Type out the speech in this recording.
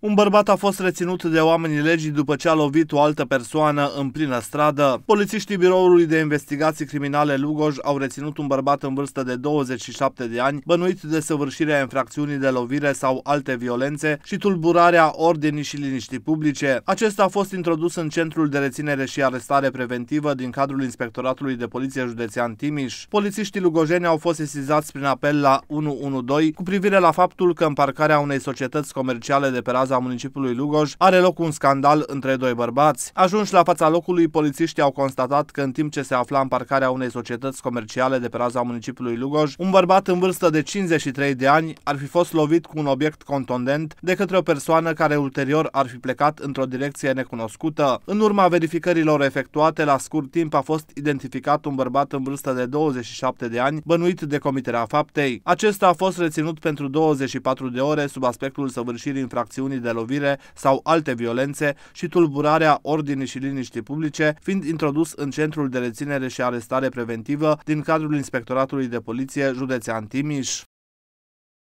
Un bărbat a fost reținut de oamenii legii după ce a lovit o altă persoană în plină stradă. Polițiștii Biroului de Investigații Criminale Lugoj au reținut un bărbat în vârstă de 27 de ani, bănuit de săvârșirea infracțiunii de lovire sau alte violențe și tulburarea ordinii și liniștii publice. Acesta a fost introdus în centrul de reținere și arestare preventivă din cadrul Inspectoratului de Poliție Județean Timiș. Polițiștii lugojeni au fost sesizați prin apel la 112 cu privire la faptul că în parcarea unei societăți comerciale de pe rază baza municipiului Lugoj, are loc un scandal între doi bărbați. Ajunși la fața locului, polițiștii au constatat că în timp ce se afla în parcarea unei societăți comerciale de pe raza municipiului Lugoj, un bărbat în vârstă de 53 de ani ar fi fost lovit cu un obiect contondent de către o persoană care ulterior ar fi plecat într-o direcție necunoscută. În urma verificărilor efectuate, la scurt timp a fost identificat un bărbat în vârstă de 27 de ani, bănuit de comiterea faptei. Acesta a fost reținut pentru 24 de ore sub aspectul săvârșirii infracțiunii infracțiunii de lovire sau alte violențe și tulburarea ordinii și liniștii publice, fiind introdus în centrul de reținere și arestare preventivă din cadrul Inspectoratului de Poliție Județean Timiș.